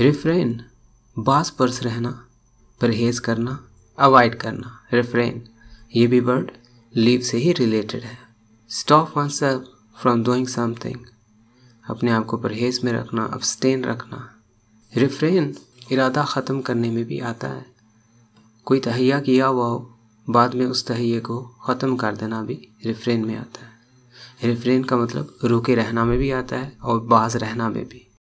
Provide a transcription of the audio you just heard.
refrain बास purse रहना परहेज करना अवॉइड करना रिफ्रेन ये भी वर्ड लीव से ही रिलेटेड है stop oneself from doing something अपने आप को परहेज में रखना अपस्टेन रखना रिफ्रेन इरादा ख़त्म करने में भी आता है कोई तहैया किया हुआ हो बाद में उस तहैये को ख़त्म कर देना भी रिफ्रेन में आता है रिफ्रेन का मतलब रुके रहना में भी आता है और बाज रहना में भी